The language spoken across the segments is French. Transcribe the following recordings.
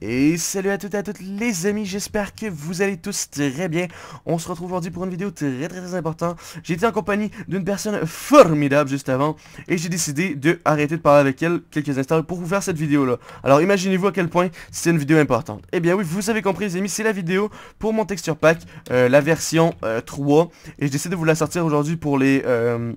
Et salut à toutes et à toutes les amis, j'espère que vous allez tous très bien. On se retrouve aujourd'hui pour une vidéo très très très importante. J'étais en compagnie d'une personne formidable juste avant et j'ai décidé de arrêter de parler avec elle quelques instants pour vous faire cette vidéo là. Alors imaginez-vous à quel point c'est une vidéo importante. Eh bien oui, vous avez compris les amis, c'est la vidéo pour mon texture pack, euh, la version 3. Euh, et je décide de vous la sortir aujourd'hui pour les... Euh,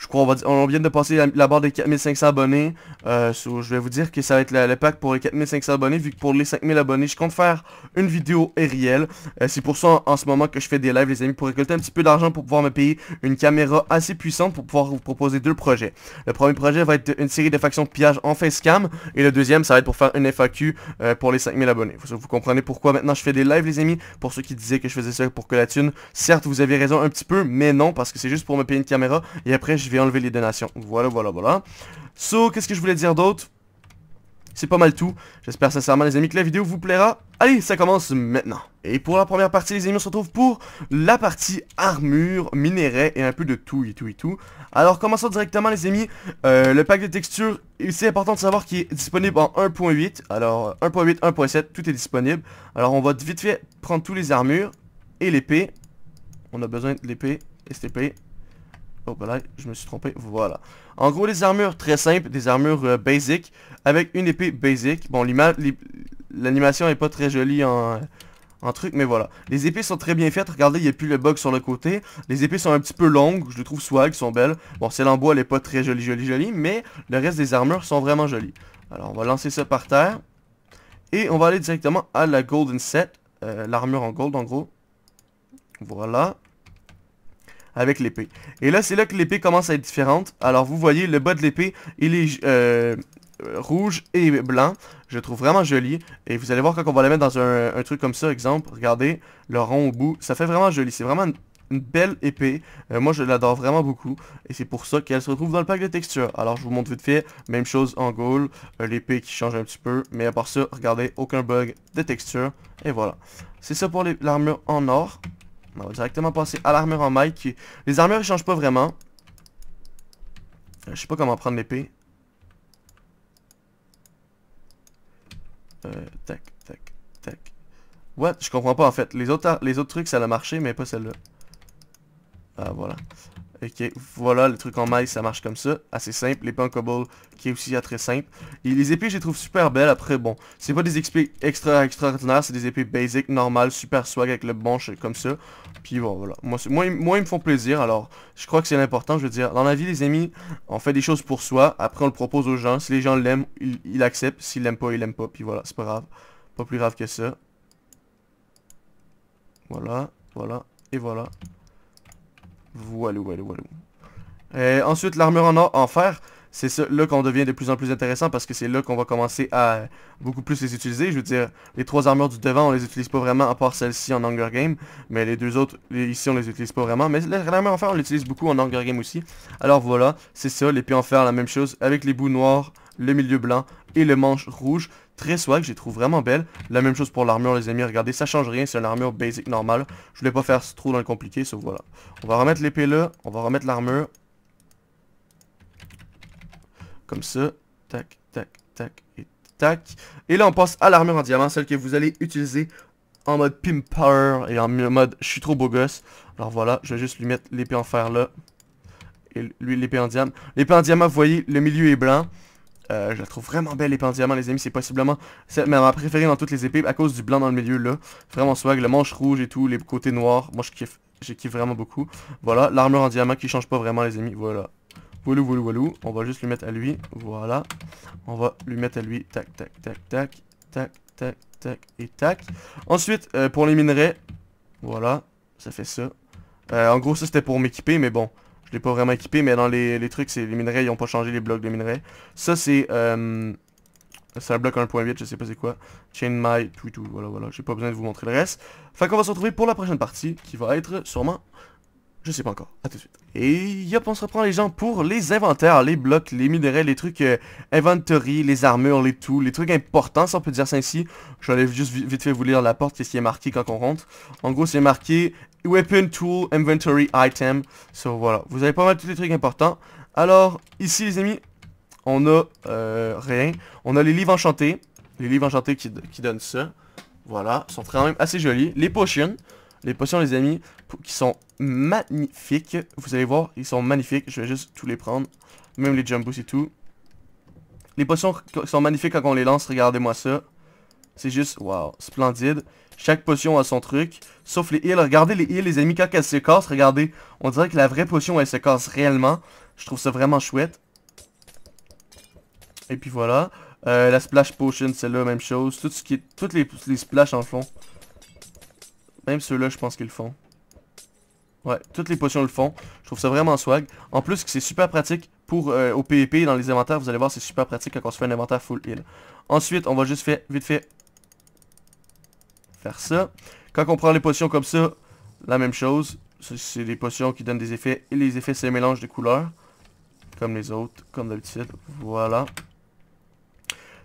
je crois on, vient de passer la, barre des 4500 abonnés. Euh, je vais vous dire que ça va être le pack pour les 4500 abonnés, vu que pour les 5000 abonnés, je compte faire une vidéo aérienne. Euh, c'est pour ça en, ce moment que je fais des lives, les amis, pour récolter un petit peu d'argent pour pouvoir me payer une caméra assez puissante pour pouvoir vous proposer deux projets. Le premier projet va être une série de factions de pillage en facecam, et le deuxième, ça va être pour faire une FAQ euh, pour les 5000 abonnés. Vous, comprenez pourquoi maintenant je fais des lives, les amis, pour ceux qui disaient que je faisais ça pour que la thune. Certes, vous avez raison un petit peu, mais non, parce que c'est juste pour me payer une caméra, et après, je vais enlever les donations. Voilà, voilà, voilà. So, qu'est-ce que je voulais dire d'autre c'est pas mal tout. J'espère sincèrement, les amis, que la vidéo vous plaira. Allez, ça commence maintenant. Et pour la première partie, les amis, on se retrouve pour la partie armure, minerais et un peu de tout et tout et tout. Alors, commençons directement, les amis. Euh, le pack de textures, c'est important de savoir qu'il est disponible en 1.8. Alors, 1.8, 1.7, tout est disponible. Alors, on va vite fait prendre tous les armures et l'épée. On a besoin de l'épée, STP. Oh, ben je me suis trompé. Voilà. En gros, les armures très simples, des armures euh, basic, avec une épée basic. Bon, l'animation est pas très jolie en, truc, mais voilà. Les épées sont très bien faites. Regardez, il n'y a plus le bug sur le côté. Les épées sont un petit peu longues. Je les trouve swag, sont belles. Bon, celle en bois, elle est pas très jolie, jolie, jolie, mais le reste des armures sont vraiment jolies. Alors, on va lancer ça par terre. Et on va aller directement à la Golden Set. Euh, l'armure en gold, en gros. Voilà avec l'épée. Et là, c'est là que l'épée commence à être différente. Alors, vous voyez, le bas de l'épée, il est euh, euh, rouge et blanc. Je trouve vraiment joli. Et vous allez voir quand on va la mettre dans un, truc comme ça, exemple. Regardez, le rond au bout. Ça fait vraiment joli. C'est vraiment une, belle épée. Euh, moi, je l'adore vraiment beaucoup. Et c'est pour ça qu'elle se retrouve dans le pack de textures. Alors, je vous montre vite fait. Même chose en goal. l'épée qui change un petit peu. Mais à part ça, regardez, aucun bug de texture. Et voilà. C'est ça pour l'armure en or. On va directement passer à l'armure en maille. Qui... Les armures ne changent pas vraiment. Euh, je sais pas comment prendre l'épée. Euh, tac, tac, tac. What? Je comprends pas en fait. Les autres, les autres trucs, ça a marché, mais pas celle-là. Ah, voilà. Ok, voilà, le truc en maille, ça marche comme ça. Assez simple. Les en cobble, qui est aussi très simple. Et les épées, je les trouve super belles. Après, bon, c'est pas des épées extra extraordinaires, c'est des épées basic, normales, super swag avec le bonche comme ça. Puis bon, voilà. Moi, moi, ils me font plaisir. Alors, je crois que c'est l'important. Je veux dire, dans la vie, les amis, on fait des choses pour soi. Après, on le propose aux gens. Si les gens l'aiment, ils, ils acceptent. S'ils l'aiment pas, ils l'aiment pas. Puis voilà, c'est pas grave. Pas plus grave que ça. Voilà, voilà, et voilà. Voilà, voilà, voilà. Et ensuite, l'armure en, en, fer, c'est là qu'on devient de plus en plus intéressant parce que c'est là qu'on va commencer à beaucoup plus les utiliser. Je veux dire, les trois armures du devant, on les utilise pas vraiment, à part celle-ci en Hunger Game. Mais les deux autres, ici, on les utilise pas vraiment. Mais l'armure en fer, on l'utilise beaucoup en Hunger Game aussi. Alors voilà, c'est ça. Les pieds en fer, la même chose, avec les bouts noirs, le milieu blanc et le manche rouge. Très swag, je les trouve vraiment belles. La même chose pour l'armure, les amis. Regardez, ça change rien. C'est une armure basic normale. Je voulais pas faire trop dans le compliqué, sauf voilà. On va remettre l'épée là. On va remettre l'armure. Comme ça. Tac, tac, tac et tac. Et là, on passe à l'armure en diamant, celle que vous allez utiliser en mode Pimper power et en mode je suis trop beau gosse. Alors voilà, je vais juste lui mettre l'épée en fer là. Et lui l'épée en diamant. L'épée en diamant, vous voyez, le milieu est blanc. Euh, je la trouve vraiment belle, épée en diamant, les amis. C'est possiblement ma préférée dans toutes les épées à cause du blanc dans le milieu, là. Vraiment swag, le manche rouge et tout, les côtés noirs. Moi, je kiffe, je kiffe vraiment beaucoup. Voilà, l'armure en diamant qui change pas vraiment, les amis. Voilà. Voilou, voilou, voilou. On va juste lui mettre à lui. Voilà. On va lui mettre à lui. Tac, tac, tac, tac, tac, tac, tac et tac. Ensuite, euh, pour les minerais, voilà, ça fait ça. Euh, en gros, ça c'était pour m'équiper, mais bon, je l'ai pas vraiment équipé, mais dans les, trucs, c'est les minerais, ils ont pas changé les blocs de minerais. Ça, c'est... Euh, c'est un bloc 1.8, je sais pas c'est quoi. Chain my tout, tout, voilà, voilà. J'ai pas besoin de vous montrer le reste. Fait qu'on va se retrouver pour la prochaine partie, qui va être sûrement je sais pas encore. À tout de suite. Et hop, on se reprend les gens pour les inventaires, les blocs, les minerais, les trucs euh, inventory, les armures, les tout, les trucs importants, si on peut dire ça ainsi. Je vais juste vite fait vous lire la porte, qu'est-ce qui est marqué quand on rentre. En gros, c'est marqué Weapon Tool Inventory Item. So, voilà. Vous avez pas mal tous les trucs importants. Alors, ici, les amis, on a euh, rien. On a les livres enchantés. Les livres enchantés qui, qui donnent ça. Voilà. Ils sont quand même assez jolis. Les potions. Les potions, les amis, qui sont magnifiques. Vous allez voir, ils sont magnifiques. Je vais juste tous les prendre. Même les jump et tout. Les potions sont magnifiques quand on les lance. Regardez-moi ça. C'est juste, wow, splendide. Chaque potion a son truc. Sauf les heals. Regardez les heals, les amis, quand elles se cassent, regardez. On dirait que la vraie potion, elle se casse réellement. Je trouve ça vraiment chouette. Et puis voilà. Euh, la splash potion, celle-là, même chose. Tout ce qui toutes les, les en fond. Même ceux-là, je pense qu'ils le font. Ouais, toutes les potions le font. Je trouve ça vraiment swag. En plus, c'est super pratique pour euh, au PvP dans les inventaires. Vous allez voir, c'est super pratique quand on se fait un inventaire full heal. Ensuite, on va juste faire, vite fait faire ça. Quand on prend les potions comme ça, la même chose. C'est des potions qui donnent des effets. Et les effets, c'est un mélange de couleurs. Comme les autres, comme d'habitude. Voilà.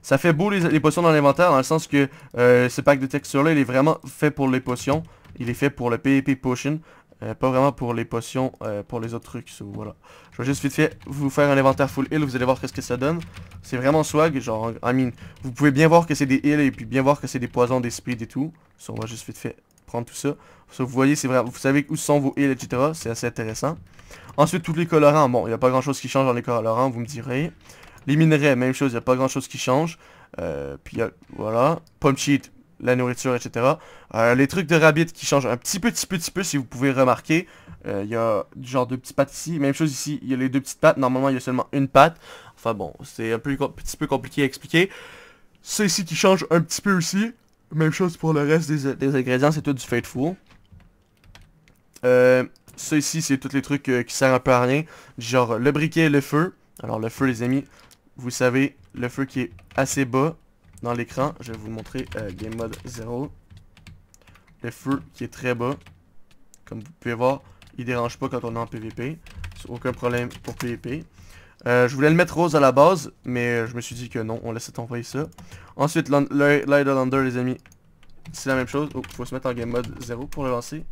Ça fait beau les, potions dans l'inventaire, dans le sens que euh, ce pack de texture-là, il est vraiment fait pour les potions. Il est fait pour le PvP Potion. Euh, pas vraiment pour les potions, euh, pour les autres trucs. voilà. Je vais juste vite fait vous faire un inventaire full heal, vous allez voir qu'est-ce que ça donne. C'est vraiment swag, genre, I mean, vous pouvez bien voir que c'est des heals et puis bien voir que c'est des poisons, des speeds et tout. on va juste vite fait prendre tout ça. vous voyez, c'est vrai, vous savez où sont vos heals, etc. C'est assez intéressant. Ensuite, tous les colorants. Bon, il n'y a pas grand-chose qui change dans les colorants, vous me direz. Les minerais, même chose, il n'y a pas grand-chose qui change. Euh, puis, voilà. pomme cheat la nourriture, etc. Euh, les trucs de rabbit qui changent un petit peu, petit peu, petit peu, si vous pouvez remarquer. Euh, il y a genre deux petites pattes ici. Même chose ici, il y a les deux petites pattes. Normalement, il y a seulement une patte. Enfin bon, c'est un peu, petit peu compliqué à expliquer. ceux ici qui change un petit peu aussi. Même chose pour le reste des, ingrédients, c'est tout du Fateful. Euh, ça ici, c'est tous les trucs euh, qui servent un peu à rien. Genre le briquet et le feu. Alors le feu, les amis, vous savez, le feu qui est assez bas dans l'écran. Je vais vous montrer euh, Game Mode 0. Le feu qui est très bas. Comme vous pouvez voir, il dérange pas quand on est en PVP. Aucun problème pour PVP. Euh, je voulais le mettre rose à la base, mais je me suis dit que non, on laissait tomber ça. Ensuite, Lander, les amis, c'est la même chose. Oh, faut se mettre en game mode 0 pour le lancer.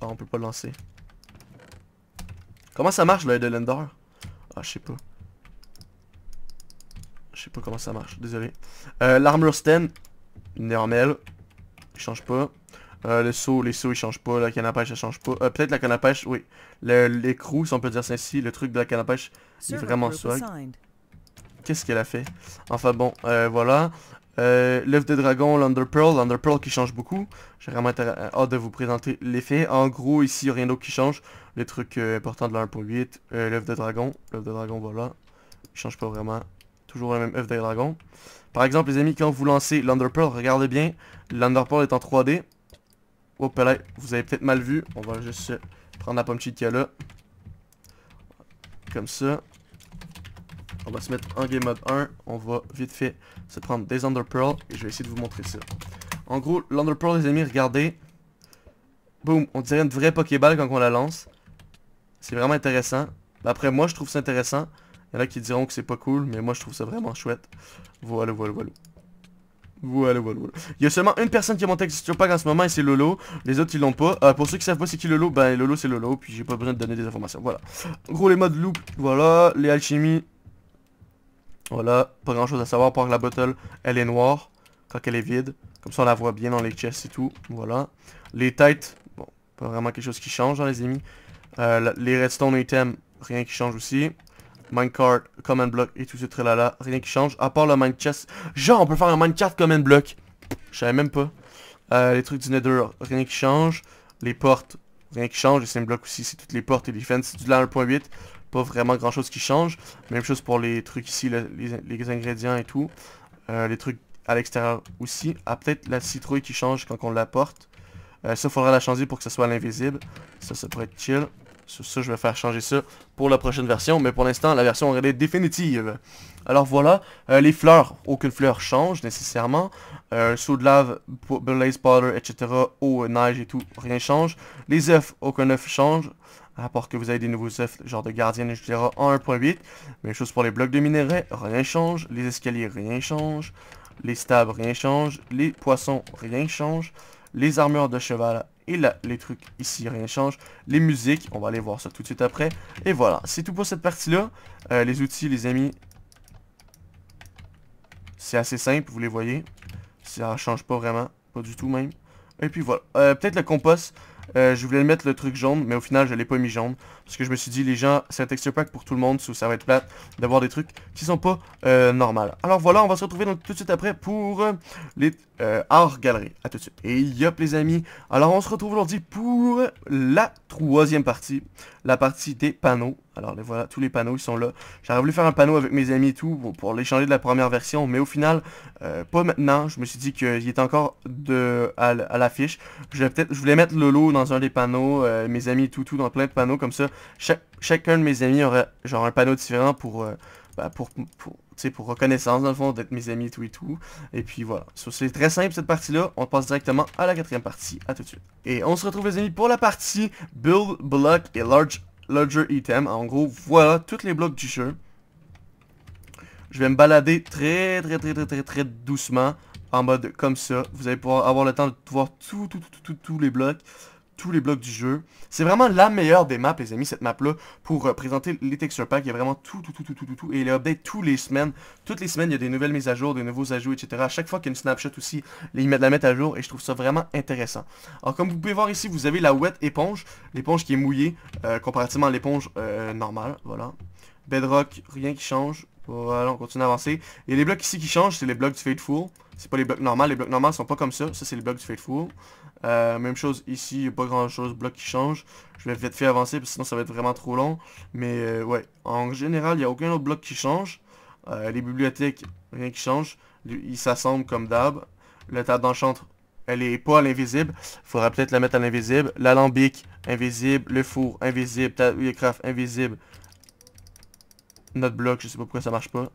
Ah, on peut pas le lancer. Comment ça marche, Lander Ah, je sais pas. Je sais pas comment ça marche, désolé. Euh, L'armure stand, normal. Il change pas. Euh, le saut, les sauts, ils changent pas. La canne à pêche, ça change pas. Euh, Peut-être la canne à pêche, oui. L'écrou, si on peut dire ça ainsi. Le truc de la canne à pêche, il est vraiment swag. Qu'est-ce qu'elle a fait Enfin bon, euh, voilà. Euh, l'œuf de dragon, Pearl, l'Under Pearl qui change beaucoup. J'ai vraiment euh, hâte de vous présenter l'effet. En gros, ici, il rien d'autre qui change. Les trucs importants de la 1.8. L'œuf de dragon. L'œuf de dragon, voilà. Il change pas vraiment. Toujours le même œuf des dragon. Par exemple, les amis, quand vous lancez l'Underpearl, regardez bien, l'Underpearl est en 3D. Oh, là, vous avez peut-être mal vu. On va juste prendre la pomme cheat qu'il y a là. Comme ça. On va se mettre en game mode 1. On va vite fait se prendre des Underpearl. Et je vais essayer de vous montrer ça. En gros, l'Underpearl, les amis, regardez. Boum, on dirait une vraie Pokéball quand on la lance. C'est vraiment intéressant. Après, moi, je trouve ça intéressant. Il y en a qui diront que c'est pas cool, mais moi je trouve ça vraiment chouette. Voilà, voilà, voilà. Voilà, voilà, voilà. Il y a seulement une personne qui a mon texte Pack en ce moment et c'est Lolo. Les autres ils l'ont pas. Euh, pour ceux qui savent pas c'est qui Lolo, ben Lolo c'est Lolo, puis j'ai pas besoin de donner des informations. Voilà. gros les modes loop, voilà. Les alchimies. Voilà. Pas grand chose à savoir, par la bottle, elle est noire. Quand elle est vide. Comme ça on la voit bien dans les chests et tout. Voilà. Les têtes, bon, pas vraiment quelque chose qui change dans hein, les amis. Euh, les redstone items, rien qui change aussi minecart, command block et tout ce là, Rien qui change, à part le chest Genre, on peut faire un minecart command block. Je savais même pas. Euh, les trucs du nether, rien qui change. Les portes, rien qui change. Les same blocks aussi, c'est toutes les portes et les fences du 1.8. Pas vraiment grand chose qui change. Même chose pour les trucs ici, les, ingrédients et tout. Euh, les trucs à l'extérieur aussi. Ah, peut-être la citrouille qui change quand on la porte. Euh, ça, faudra la changer pour que ça soit à l'invisible. Ça, ça pourrait être chill. Sur ça, je vais faire changer ça pour la prochaine version. Mais pour l'instant, la version est définitive. Alors voilà, euh, les fleurs, aucune fleur change nécessairement. Euh, de lave, blaze powder, etc. Eau, neige et tout, rien change. Les œufs, aucun œuf change. À part que vous avez des nouveaux œufs, genre de gardien, etc. en 1.8. Même chose pour les blocs de minerais, rien change. Les escaliers, rien change. Les stables, rien change. Les poissons, rien change. Les armures de cheval, et là, les trucs ici, rien change. Les musiques, on va aller voir ça tout de suite après. Et voilà, c'est tout pour cette partie-là. Euh, les outils, les amis, c'est assez simple, vous les voyez. Ça change pas vraiment, pas du tout même. Et puis voilà, euh, peut-être le compost. Euh, je voulais mettre le truc jaune, mais au final, je l'ai pas mis jaune. Parce que je me suis dit, les gens, c'est un texture pack pour tout le monde, so ça va être plate d'avoir des trucs qui sont pas euh, normales. Alors voilà, on va se retrouver tout de suite après pour euh, les euh, art galeries. A tout de suite. Et yop les amis, alors on se retrouve aujourd'hui pour la troisième partie, la partie des panneaux. Alors les voilà, tous les panneaux ils sont là. J'aurais voulu faire un panneau avec mes amis et tout pour, pour l'échanger de la première version, mais au final, euh, pas maintenant. Je me suis dit qu'il était encore de, à, l'affiche. Je, je voulais mettre Lolo dans un des panneaux, mes amis et tout, tout dans plein de panneaux, comme ça chacun de mes amis aurait genre un panneau différent pour, euh, bah, pour, pour, reconnaissance, dans le fond, d'être mes amis et tout et tout. Et puis voilà. c'est très simple cette partie-là. On passe directement à la quatrième partie. À tout de suite. Et on se retrouve les amis pour la partie Build, Block et Large, Larger Item. En gros, voilà tous les blocs du jeu. Je vais me balader très très très très très très doucement en mode comme ça. Vous allez pouvoir avoir le temps de voir tout, tous les blocs tous les blocs du jeu. C'est vraiment la meilleure des maps, les amis, cette map-là, pour euh, présenter les texture packs. Il y a vraiment tout, tout, tout, tout, tout, tout, Et il est update tous les semaines. Toutes les semaines, il y a des nouvelles mises à jour, des nouveaux ajouts, etc. À chaque fois qu'il y a une snapshot aussi, ils mettent la mettre à jour et je trouve ça vraiment intéressant. Alors, comme vous pouvez voir ici, vous avez la wet éponge, l'éponge qui est mouillée, euh, comparativement à l'éponge euh, normale, voilà. Bedrock, rien qui change. Voilà, on continue à avancer. Et les blocs ici qui changent, c'est les blocs du Fateful. C'est pas les blocs normaux, les blocs normaux sont pas comme ça. Ça, c'est les blocs du Fateful. Euh, même chose ici, a pas grand chose, bloc qui change. Je vais vite fait avancer parce que sinon ça va être vraiment trop long. Mais euh, ouais, en général, il n'y a aucun autre bloc qui change. Euh, les bibliothèques, rien qui change. Ils s'assemblent comme d'hab. La table d'enchantre, elle est pas à l'invisible. faudra peut-être la mettre à l'invisible. L'alambic, invisible. Le four, invisible. Craft, invisible. Notre bloc, je sais pas pourquoi ça marche pas.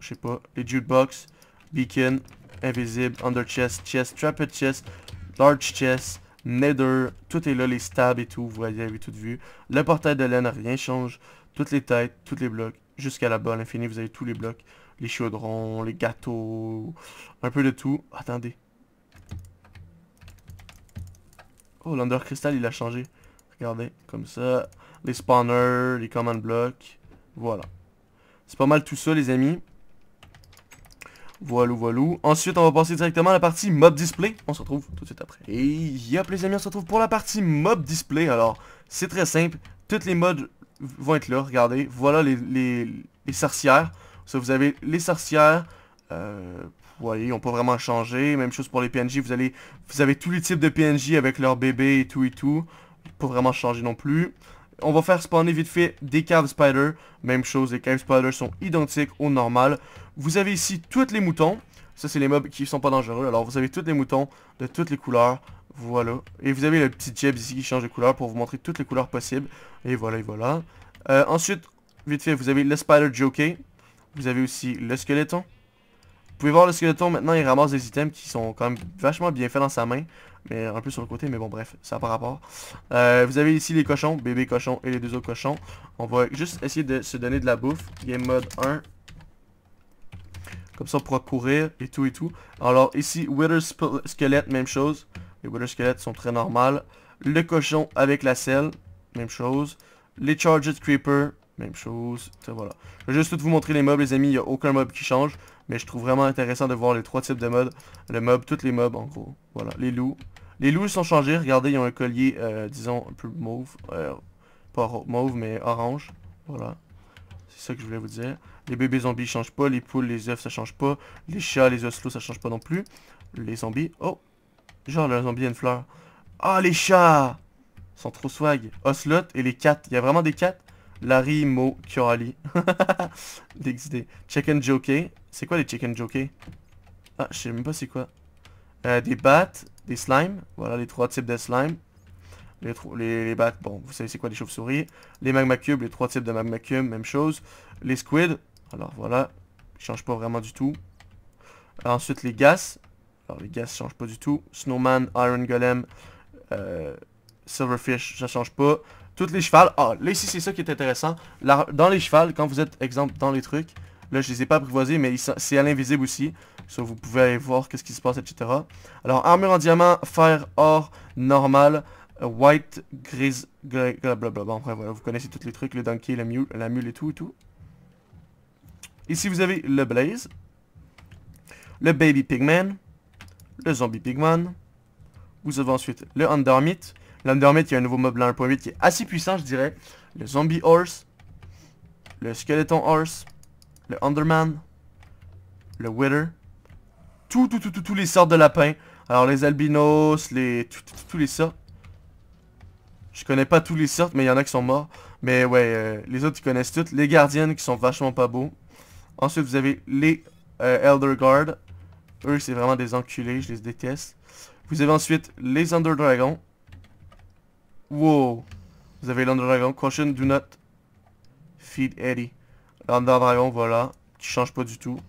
Je sais pas. Les jukebox, beacon, invisible, under chest, chest, trapped chest, large chest, nether, tout est là, les stabs et tout, vous voyez, avez tout vu. Le portail de laine, rien change, toutes les têtes, tous les blocs, jusqu'à la balle infinie, vous avez tous les blocs, les chaudrons, les gâteaux, un peu de tout. Attendez. Oh, l'under crystal, il a changé. Regardez, comme ça. Les spawners, les command blocks, voilà. C'est pas mal tout ça, les amis. Voilà, voilou. Ensuite, on va passer directement à la partie Mob Display. On se retrouve tout de suite après. Et yop, les amis, on se retrouve pour la partie Mob Display. Alors, c'est très simple. Toutes les modes vont être là, regardez. Voilà les, sorcières. Ça, vous avez les sorcières. Euh, vous voyez, on peut vraiment changer. Même chose pour les PNJ. Vous, allez, vous avez tous les types de PNJ avec leurs bébés et tout et tout. Pas vraiment changer non plus. On va faire spawner vite fait des Cave Spider. Même chose, les Cave Spiders sont identiques au normal. Vous avez ici toutes les moutons. Ça, c'est les mobs qui sont pas dangereux. Alors, vous avez tous les moutons de toutes les couleurs. Voilà. Et vous avez le petit jeb ici qui change de couleur pour vous montrer toutes les couleurs possibles. Et voilà, et voilà. Euh, ensuite, vite fait, vous avez le spider jockey. Vous avez aussi le squeletton. Vous pouvez voir le squeletton, maintenant, il ramasse des items qui sont quand même vachement bien faits dans sa main. Mais un peu sur le côté, mais bon, bref, ça par pas rapport. Euh, vous avez ici les cochons, bébé cochon et les deux autres cochons. On va juste essayer de se donner de la bouffe. Game mode 1, comme ça, on pourra courir et tout et tout. Alors ici, Wither Squelette, même chose. Les Wither Squelettes sont très normales. Le cochon avec la selle, même chose. Les Charged Creeper, même chose. voilà. Je vais juste tout vous montrer les mobs, les amis. Il n'y a aucun mob qui change. Mais je trouve vraiment intéressant de voir les trois types de mobs. Le mob, toutes les mobs en gros. Voilà, les loups. Les loups ils sont changés. Regardez, ils ont un collier, euh, disons, un peu mauve. Euh, pas mauve, mais orange. Voilà. C'est ça que je voulais vous dire. Les bébés zombies changent pas, les poules, les œufs ça change pas, les chats, les oslos ça change pas non plus. Les zombies, oh, genre le zombie a une fleur. Ah les chats Ils sont trop swag. Oslot et les cats, il y a vraiment des cats Larry, Mo, Curly. idées Chicken Jockey. C'est quoi les Chicken Jockey Ah, je sais même pas c'est quoi. Euh, des bats, des slimes. Voilà les trois types de slimes les, les, bon, vous savez c'est quoi les chauves-souris. Les magma cubes, les trois types de magma cubes, même chose. Les squids, alors voilà, ils changent pas vraiment du tout. ensuite les gaz, alors les gaz changent pas du tout. Snowman, Iron Golem, euh, Silverfish, ça change pas. Toutes les chevals, ah là ici c'est ça qui est intéressant. dans les chevals, quand vous êtes exemple dans les trucs, Là, je les ai pas apprivoisés, mais c'est à l'invisible aussi. vous pouvez aller voir qu'est-ce qui se passe, etc. Alors, armure en diamant, Fire, or, normal. White, grise, blablabla. Bon, après, voilà, vous connaissez tous les trucs, le donkey, la mule, la mule et tout et tout. Ici, vous avez le blaze, le baby pigman, le zombie pigman. Vous avez ensuite le undermeat. L'undermeat, il y a un nouveau mob 1.8 qui est assez puissant, je dirais. Le zombie horse, le skeleton horse, le underman, le wither. Tout, tout, tout, tout, tous les sortes de lapins. Alors, les albinos, les... Tous les sortes. Je connais pas tous les sortes, mais il y en a qui sont morts. Mais ouais, euh, les autres, ils connaissent toutes. Les gardiennes, qui sont vachement pas beaux. Ensuite, vous avez les euh, Elder Guard. Eux, c'est vraiment des enculés, je les déteste. Vous avez ensuite les Under Dragons. Wow. Vous avez l'Under Dragon. Caution, do not feed Eddie. L'Under Dragon, voilà. Qui change pas du tout.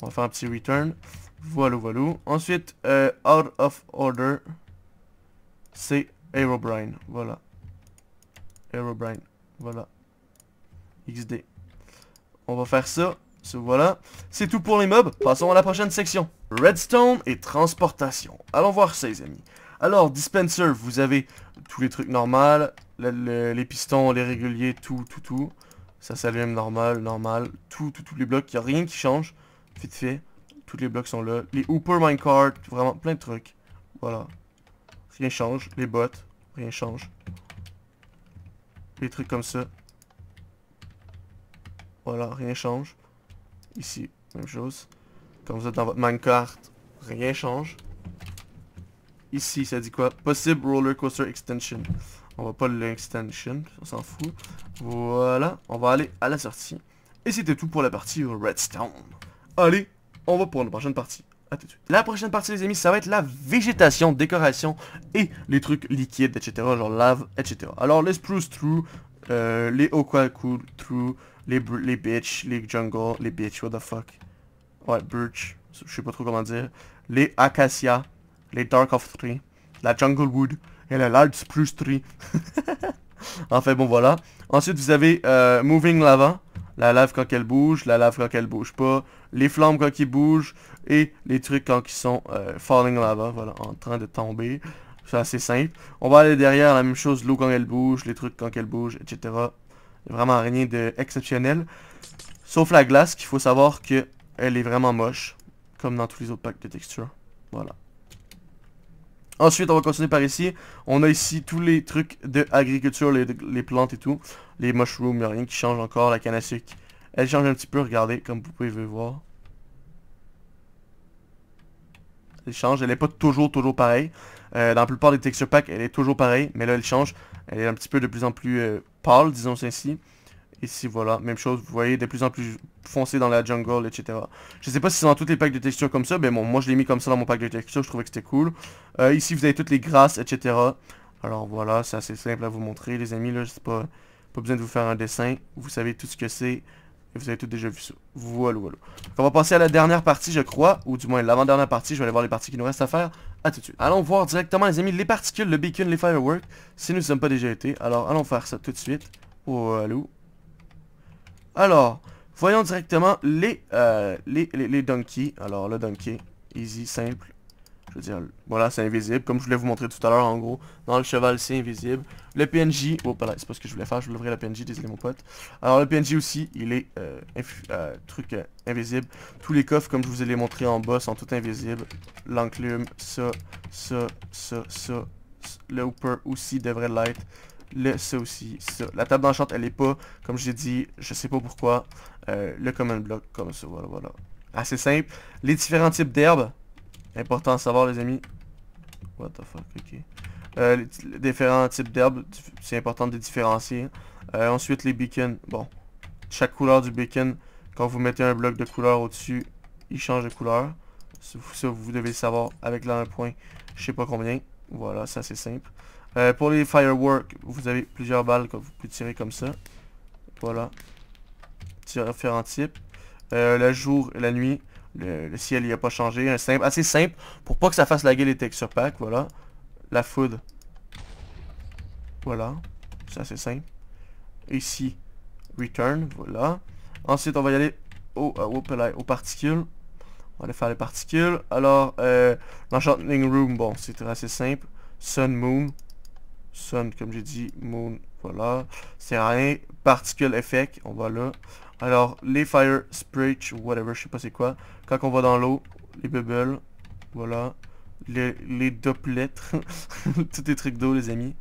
On va faire un petit return. Voilà, voilà. Ensuite, euh, Out of Order. C'est Aerobrine, voilà. Aerobrine, voilà. XD. On va faire ça. ce voilà. C'est tout pour les mobs. Passons à la prochaine section. Redstone et transportation. Allons voir ça, les amis. Alors, dispenser, vous avez tous les trucs normaux. les pistons, les réguliers, tout, tout, tout. Ça même normal, normal. Tout, tout, tous les blocs. Il a rien qui change. Vite fait. Tous les blocs sont là. Les Hooper Minecart. Vraiment plein de trucs. Voilà. Rien change. Les bottes. Rien change. Les trucs comme ça. Voilà, rien change. Ici, même chose. Quand vous êtes dans votre minecart, rien change. Ici, ça dit quoi Possible Roller Coaster Extension. On va pas l'extension, on s'en fout. Voilà, on va aller à la sortie. Et c'était tout pour la partie Redstone. Allez, on va pour une prochaine partie. La prochaine partie, les amis, ça va être la végétation, décoration et les trucs liquides, etc. Genre lave, etc. Alors, les spruce through, euh, les okwaku through, les, les bitch, les jungle, les bitch, what the fuck. Ouais, birch, je sais pas trop comment dire. Les acacia, les dark of tree, la jungle wood et la large spruce tree. enfin, bon, voilà. Ensuite, vous avez euh, moving lava. La lave quand elle bouge, la lave quand elle bouge pas, les flammes quand ils bougent, et les trucs quand ils sont falling euh, falling lava, voilà, en train de tomber. C'est assez simple. On va aller derrière, la même chose, l'eau quand elle bouge, les trucs quand elle bouge, etc. Vraiment rien d'exceptionnel. Sauf la glace, qu'il faut savoir que elle est vraiment moche, comme dans tous les autres packs de texture, Voilà. Ensuite, on va continuer par ici. On a ici tous les trucs de agriculture, les, plantes et tout. Les mushrooms, il rien qui change encore. La canne à sucre, elle change un petit peu, regardez, comme vous pouvez le voir. elle change. Elle n'est pas toujours, toujours pareille. Euh, dans la plupart des texture packs, elle est toujours pareille, mais là, elle change. Elle est un petit peu de plus en plus euh, pâle, disons ainsi. Ici, voilà, même chose, vous voyez, de plus en plus foncé dans la jungle, etc. Je sais pas si c'est dans tous les packs de textures comme ça, mais bon, moi je l'ai mis comme ça dans mon pack de textures, je trouvais que c'était cool. Euh, ici, vous avez toutes les grâces, etc. Alors voilà, c'est assez simple à vous montrer, les amis, là, je pas, pas besoin de vous faire un dessin. Vous savez tout ce que c'est. Et vous avez tout déjà vu ça. Voilà, voilà. on va passer à la dernière partie, je crois, ou du moins l'avant-dernière partie. Je vais aller voir les parties qui nous restent à faire. A tout de suite. Allons voir directement, les amis, les particules, le beacon, les fireworks, si nous ne sommes pas déjà été. Alors, allons faire ça tout de suite. Voilà. Alors, voyons directement les, euh, les, les, les donkeys. Alors, le donkey, easy, simple. Je veux dire, voilà, c'est invisible, comme je voulais vous montrer tout à l'heure, en gros. Dans le cheval, c'est invisible. Le PNJ, oh, là, c'est pas ce que je voulais faire, je voulais ouvrir le PNJ, désolé mon pote. Alors, le PNJ aussi, il est euh, euh, truc euh, invisible. Tous les coffres, comme je vous ai montré en bas, sont tout invisibles. L'enclume, ça, ça, ça, ça. Le hooper aussi devrait l'être. Le, ça aussi, ça. La table d'enchant, elle est pas, comme j'ai dit, je sais pas pourquoi. le common block, comme ça, voilà, voilà. Assez simple. Les différents types d'herbes, Important à savoir, les amis. What the fuck, ok. Euh, les, différents types d'herbes, c'est important de les différencier. Euh, ensuite, les beacons. Bon, chaque couleur du beacon, quand vous mettez un bloc de couleur au-dessus, il change de couleur. Ça, vous devez le savoir avec l'un point, je sais pas combien. Voilà, ça c'est simple. Euh, pour les fireworks, vous avez plusieurs balles que vous pouvez tirer comme ça. Voilà. Différents types. le jour et la nuit. Le, ciel ciel n'y a pas changé. Un assez simple pour pas que ça fasse laguer les sur pack Voilà. La foudre. Voilà. C'est assez simple. Ici, return. Voilà. Ensuite, on va y aller au, euh, aux particules. On va aller faire les particules. Alors, euh, l'enchanting room, bon, c'est assez simple. Sun, moon. Sun, comme j'ai dit, moon, voilà. C'est rien. Particle effect, on va là. Alors, les fire, spray, whatever, je sais pas c'est quoi qu'on voit dans l'eau, les bubbles, voilà. Les, les lettres tous les trucs d'eau les amis.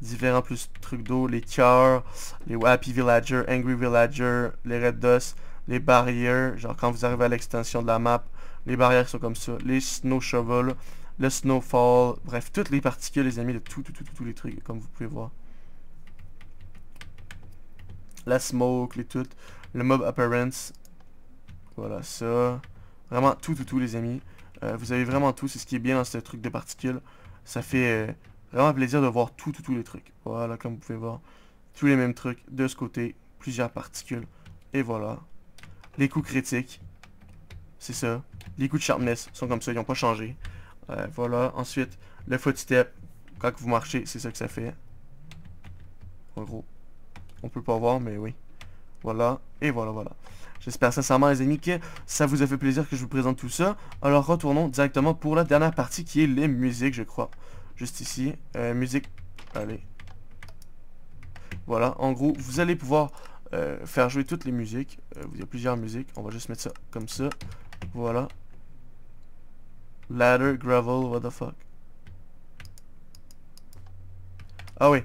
Différents plus trucs d'eau, les cœurs, les Happy villagers Angry Villager, les Red Dust, les barrières, genre quand vous arrivez à l'extension de la map, les barrières sont comme ça, les Snow Shovel, le Snowfall, bref, toutes les particules les amis, de tout, tout, tout, tous les trucs comme vous pouvez voir. La smoke, les toutes, le mob appearance, voilà ça. Vraiment tout, tout, tout, les amis. Euh, vous avez vraiment tout, c'est ce qui est bien dans ce truc de particules. Ça fait euh, vraiment plaisir de voir tout, tout, tout, les trucs. Voilà, comme vous pouvez voir, tous les mêmes trucs de ce côté, plusieurs particules. Et voilà. Les coups critiques, c'est ça. Les coups de sharpness sont comme ça, ils n'ont pas changé. Euh, voilà, ensuite, le footstep, quand vous marchez, c'est ça que ça fait. En gros, on peut pas voir, mais oui. Voilà, et voilà, voilà. J'espère sincèrement les amis que ça vous a fait plaisir que je vous présente tout ça. Alors retournons directement pour la dernière partie qui est les musiques je crois. Juste ici, euh, musique, allez. Voilà, en gros vous allez pouvoir euh, faire jouer toutes les musiques. Euh, vous il y a plusieurs musiques, on va juste mettre ça comme ça. Voilà. Ladder, gravel, what the fuck. Ah oui.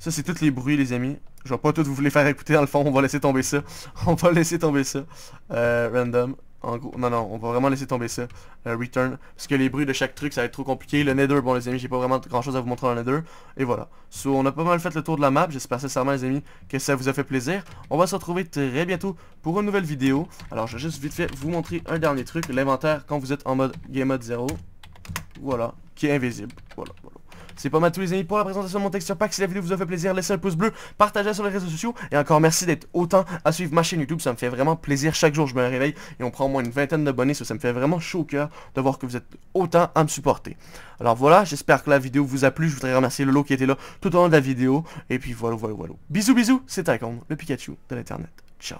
Ça c'est tous les bruits les amis. Je vais pas tout vous les faire écouter dans le fond, on va laisser tomber ça. On va laisser tomber ça. Euh, random. En non, non, on va vraiment laisser tomber ça. Euh, return. Parce que les bruits de chaque truc, ça va être trop compliqué. Le nether, bon les amis, j'ai pas vraiment grand chose à vous montrer dans le nether. Et voilà. on a pas mal fait le tour de la map. J'espère sincèrement, les amis, que ça vous a fait plaisir. On va se retrouver très bientôt pour une nouvelle vidéo. Alors, je vais juste vite fait vous montrer un dernier truc. L'inventaire quand vous êtes en mode game mode 0. Voilà. Qui est invisible. Voilà, voilà. C'est pas mal tous les amis pour la présentation de mon texture pack. Si la vidéo vous a fait plaisir, laissez un pouce bleu, partagez sur les réseaux sociaux. Et encore merci d'être autant à suivre ma chaîne YouTube. Ça me fait vraiment plaisir. Chaque jour, je me réveille et on prend au moins une vingtaine d'abonnés. Ça, me fait vraiment chaud au cœur de voir que vous êtes autant à me supporter. Alors voilà, j'espère que la vidéo vous a plu. Je voudrais remercier Lolo qui était là tout au long de la vidéo. Et puis voilà, voilà, voilà. Bisous, bisous, c'est Icon, le Pikachu de l'Internet. Ciao.